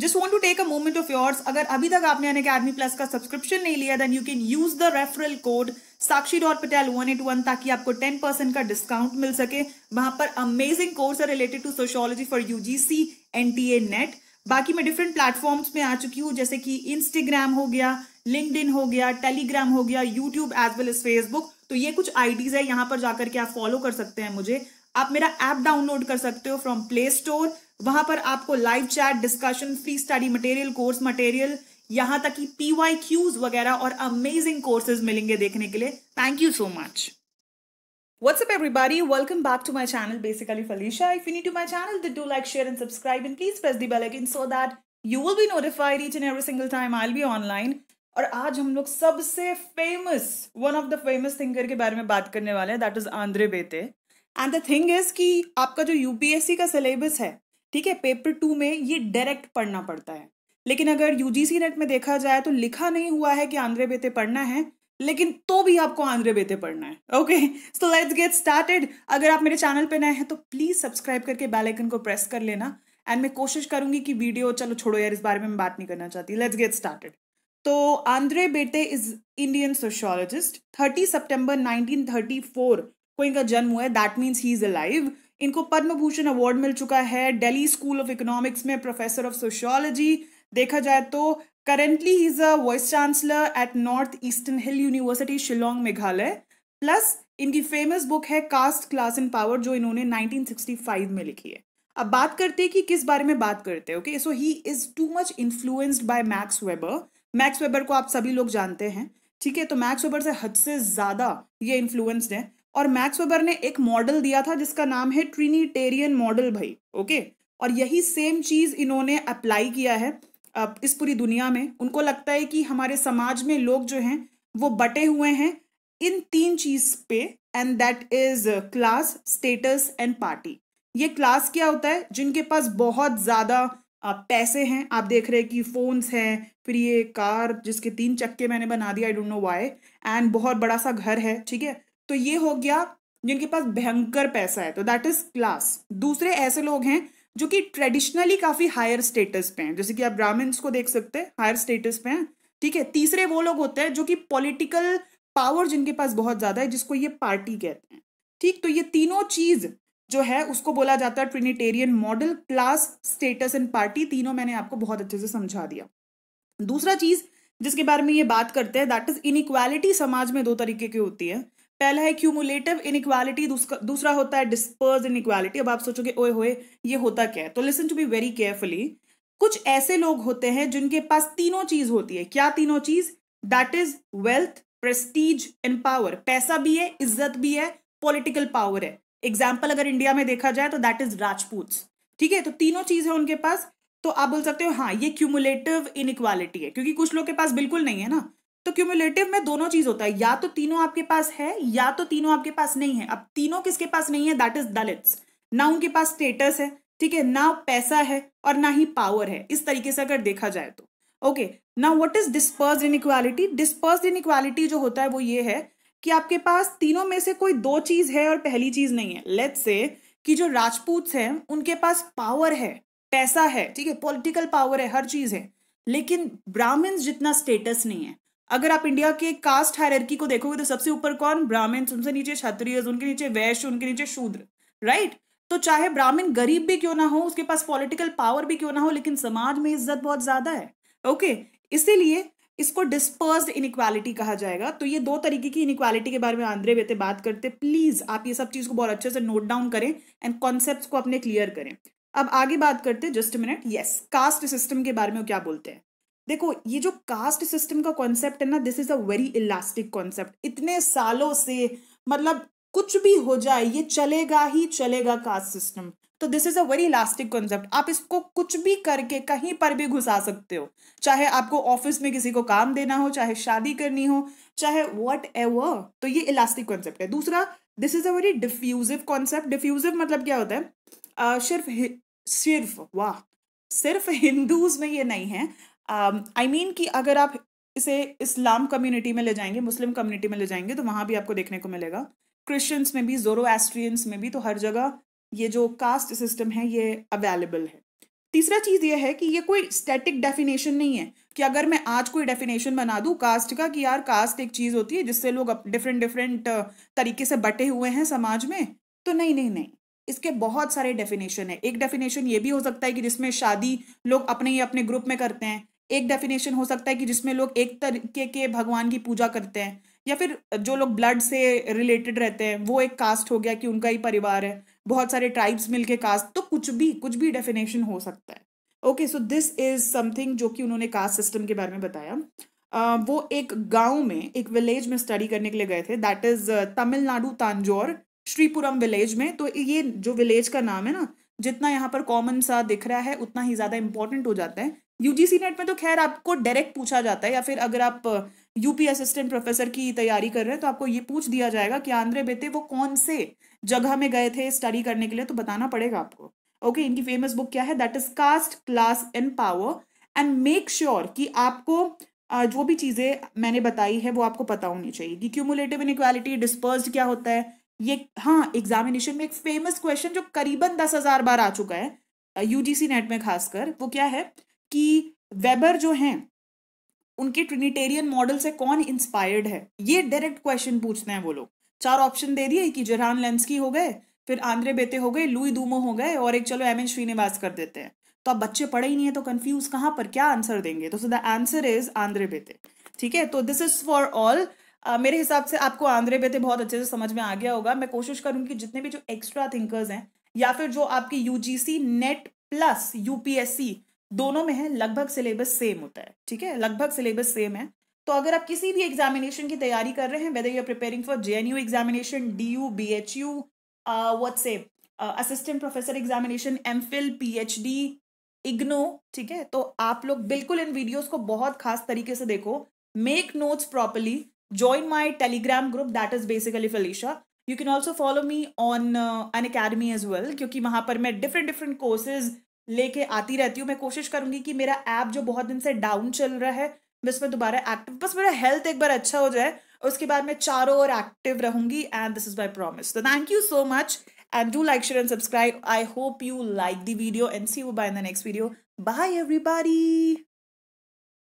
Just want to take a moment of yours अगर अभी तक आपने यानी कि आदमी प्लस का सब्सक्रिप्शन नहीं लिया then you can use the referral code Sakshi dot Patel one eight one ताकि आपको टेन परसेंट का डिस्काउंट मिल सके वहां पर अमेजिंग कोर्स है related to sociology for UGC N T A NET बाकी मैं डिफरेंट प्लेटफॉर्म्स में आ चुकी हूँ जैसे कि इंस्टाग्राम हो गया लिंकड हो गया टेलीग्राम हो गया YouTube as well as Facebook तो ये कुछ आईडीज है यहाँ पर जाकर के आप फॉलो कर सकते हैं मुझे आप मेरा ऐप डाउनलोड कर सकते हो फ्रॉम प्ले स्टोर वहां पर आपको live chat discussion free study material course material यहां तक कि पीवाई क्यूज वगैरह और अमेजिंग कोर्सेज मिलेंगे देखने के लिए thank you so much What's up everybody? Welcome back to my channel Basically Felicia. If you're new to my channel, then do like, share and subscribe and please press the bell icon so that you will be notified each and every single time I'll be online. और आज हम लोग सबसे famous one of the famous thinker के बारे में बात करने वाले हैं that is Andre Beteille and the thing is कि आपका जो यूपीएससी का सिलेबस है ठीक है पेपर टू में ये डायरेक्ट पढ़ना पड़ता है लेकिन अगर यूजीसी नेट में देखा जाए तो लिखा नहीं हुआ है कि आंध्र बेते पढ़ना है लेकिन तो भी आपको आंध्र बेते पढ़ना है okay so let's get started अगर आप मेरे चैनल पे नए हैं तो प्लीज सब्सक्राइब करके बेल आइकन को प्रेस कर लेना एंड मैं कोशिश करूंगी कि वीडियो चलो छोड़ो यार इस बारे में मैं बात नहीं करना चाहती लेट्स गेट स्टार्टेड तो Andre Beteille is Indian sociologist 30 सितंबर 1934 को इनका जन्म हुआ है that means he is live इनको पद्म भूषण अवार्ड मिल चुका है डेली स्कूल ऑफ इकोनॉमिक्स में प्रोफेसर ऑफ सोशियोलॉजी देखा जाए तो currently he is a vice chancellor at North Eastern Hill University Shillong Meghalaya plus इनकी फेमस बुक है कास्ट क्लास एंड पावर जो इन्होंने 1965 में लिखी है अब बात करते हैं कि किस बारे में बात करते हैं okay so he is too much influenced by Max Weber Max Weber को आप सभी लोग जानते हैं ठीक है तो मैक्स वेबर से हद से ज्यादा ये इन्फ्लुएंस्ड है और मैक्स वेबर ने एक मॉडल दिया था जिसका नाम है ट्रिनीटेरियन मॉडल भाई ओके और यही सेम चीज इन्होंने अप्लाई किया है इस पूरी दुनिया में उनको लगता है कि हमारे समाज में लोग जो हैं वो बटे हुए हैं इन तीन चीज पे and that is class status and party ये क्लास क्या होता है जिनके पास बहुत ज़्यादा पैसे हैं आप देख रहे हैं कि फ़ोन्स हैं फिर ये कार जिसके तीन चक्के मैंने बना दिया I don't know why and बहुत बड़ा सा घर है ठीक है तो ये हो गया जिनके पास भयंकर पैसा है तो दैट इज क्लास दूसरे ऐसे लोग हैं जो कि ट्रेडिशनली काफी हायर स्टेटस पे हैं जैसे कि आप ब्राह्मण्स को देख सकते हैं हायर स्टेटस पे हैं ठीक है तीसरे वो लोग होते हैं जो कि पॉलिटिकल पावर जिनके पास बहुत ज्यादा है जिसको ये पार्टी कहते हैं ठीक तो ये तीनों चीज जो है उसको बोला जाता है trinitarian model class status and party तीनों मैंने आपको बहुत अच्छे से समझा दिया दूसरा चीज जिसके बारे में ये बात करते हैं दैट इज इनइक्वालिटी समाज में दो तरीके की होती है पहला है क्यूमुलेटिव इनक्वालिटी दूसरा होता है डिस्पर्स इनक्वालिटी अब आप सोचोगे ओए होए ये होता क्या है तो listen to be very carefully कुछ ऐसे लोग होते हैं जिनके पास तीनों चीज होती है क्या तीनों चीज that is wealth prestige and power पैसा भी है इज्जत भी है पॉलिटिकल पावर है एग्जाम्पल अगर इंडिया में देखा जाए तो दैट इज राजपूत ठीक है तो तीनों चीज है उनके पास तो आप बोल सकते हो हाँ ये क्यूमुलेटिव इनक्वालिटी है क्योंकि कुछ लोग के पास बिल्कुल नहीं है ना तो क्यूमुलेटिव में दोनों चीज होता है या तो तीनों आपके पास है या तो तीनों आपके पास नहीं है अब तीनों किसके पास नहीं है दैट इज दलित ना उनके पास स्टेटस है ठीक है ना पैसा है और ना ही पावर है इस तरीके से अगर देखा जाए तो ओके ना what is disperse inequality disperse inequality जो होता है वो ये है कि आपके पास तीनों में से कोई दो चीज है और पहली चीज नहीं है लेट्स से कि जो राजपूत हैं उनके पास पावर है पैसा है ठीक है पॉलिटिकल पावर है हर चीज है लेकिन ब्राह्मण्स जितना स्टेटस नहीं है अगर आप इंडिया के कास्ट हायरकी को देखोगे तो सबसे ऊपर कौन ब्राह्मण उनसे नीचे क्षत्रिय उनके नीचे वैश्य उनके नीचे शूद्र राइट तो चाहे ब्राह्मण गरीब भी क्यों ना हो उसके पास पॉलिटिकल पावर भी क्यों ना हो लेकिन समाज में इज्जत बहुत ज्यादा है ओके इसीलिए इसको डिस्पर्स इनक्वालिटी कहा जाएगा तो ये दो तरीके की इनक्वालिटी के बारे में आंद्रे बेते बात करते प्लीज आप ये सब चीज को बहुत अच्छे से नोट डाउन करें एंड कॉन्सेप्ट को अपने क्लियर करें अब आगे बात करते just minute yes caste system के बारे में क्या बोलते हैं देखो ये जो कास्ट सिस्टम का कॉन्सेप्ट है ना this is a very elastic concept इतने सालों से मतलब कुछ भी हो जाए ये चलेगा ही चलेगा कास्ट सिस्टम तो this is a very elastic concept आप इसको कुछ भी करके कहीं पर भी घुसा सकते हो चाहे आपको ऑफिस में किसी को काम देना हो चाहे शादी करनी हो चाहे वट एवर तो ये इलास्टिक कॉन्सेप्ट है दूसरा this is a very diffusive concept diffusive मतलब क्या होता है uh, सिर्फ सिर्फ वाह सिर्फ हिंदूज में ये नहीं है आई um, मीन कि अगर आप इसे इस्लाम कम्युनिटी में ले जाएंगे मुस्लिम कम्युनिटी में ले जाएंगे तो वहाँ भी आपको देखने को मिलेगा क्रिश्चियंस में भी एस्ट्रियंस में भी तो हर जगह ये जो कास्ट सिस्टम है ये अवेलेबल है तीसरा चीज़ ये है कि ये कोई स्टैटिक डेफिनेशन नहीं है कि अगर मैं आज कोई डेफिनेशन बना दूँ कास्ट का कि यार कास्ट एक चीज़ होती है जिससे लोग डिफरेंट डिफरेंट uh, तरीके से बटे हुए हैं समाज में तो नहीं नहीं नहीं इसके बहुत सारे डेफिनेशन है एक डेफिनेशन ये भी हो सकता है कि जिसमें शादी लोग अपने ही अपने ग्रुप में करते हैं एक डेफिनेशन हो सकता है कि जिसमें लोग एक तरीके के भगवान की पूजा करते हैं या फिर जो लोग ब्लड से रिलेटेड रहते हैं वो एक कास्ट हो गया कि उनका ही परिवार है बहुत सारे ट्राइब्स मिलके कास्ट तो कुछ भी कुछ भी डेफिनेशन हो सकता है okay so this is something जो कि उन्होंने कास्ट सिस्टम के बारे में बताया uh, वो एक गांव में एक विलेज में स्टडी करने के लिए गए थे that is Tamil Nadu Tanjore Sripuram village में तो ये जो विलेज का नाम है ना जितना यहाँ पर कॉमन सा दिख रहा है उतना ही ज़्यादा इंपॉर्टेंट हो जाता है यूजीसी नेट में तो खैर आपको डायरेक्ट पूछा जाता है या फिर अगर आप यूपी असिस्टेंट प्रोफेसर की तैयारी कर रहे हैं तो आपको ये पूछ दिया जाएगा कि आंद्रे बेते वो कौन से जगह में गए थे स्टडी करने के लिए तो बताना पड़ेगा आपको ओके okay, इनकी फेमस बुक क्या है that is caste class in power and make sure कि आपको uh, जो भी चीज़ें मैंने बताई है वो आपको पता होनी चाहिए कि क्यूमुलेटिव इनक्वालिटी डिस्पर्स क्या होता है ये हाँ एग्जामिनेशन में एक फेमस क्वेश्चन जो करीबन दस हजार बार आ चुका है यूजीसी uh, नेट में खासकर वो क्या है कि वेबर जो हैं उनके ट्रिनिटेरियन मॉडल से कौन इंस्पायर्ड है ये डायरेक्ट क्वेश्चन पूछते हैं वो लोग चार ऑप्शन दे दिए कि जरान लेंसकी हो गए फिर आंद्रे बेते हो गए लुई दूमो हो गए और एक चलो एम एन श्रीनिवास कर देते हैं तो अब बच्चे पढ़े ही नहीं है तो कंफ्यूज कहाँ पर क्या आंसर देंगे तो so the answer is Andre Beteille ठीक है तो दिस इज फॉर ऑल मेरे हिसाब से आपको आंद्रे बेते बहुत अच्छे से समझ में आ गया होगा मैं कोशिश करूंगी जितने भी जो एक्स्ट्रा थिंकर्स हैं या फिर जो आपके यूजीसी नेट प्लस यूपीएससी दोनों में है लगभग सिलेबस सेम होता है ठीक है लगभग सिलेबस सेम है तो अगर आप किसी भी एग्जामिनेशन की तैयारी कर रहे हैं whether you are preparing for J examination D U B H U assistant professor examination M Phil P H D IGNOU ठीक है तो आप लोग बिल्कुल इन वीडियोस को बहुत खास तरीके से देखो make notes properly join my Telegram group that is basically फलिशा you can also follow me on Unacademy as well क्योंकि वहां पर मैं डिफरेंट डिफरेंट कोर्सेज लेके आती रहती हूँ मैं कोशिश करूंगी कि मेरा ऐप जो बहुत दिन से डाउन चल रहा है मैं इसमें दोबारा एक्टिव बस मेरा हेल्थ एक बार अच्छा हो जाए उसके बाद मैं चारों ओर एक्टिव रहूंगी and this is my promise तो thank you so much and do like share and subscribe I hope you like the video and see you by the next video bye everybody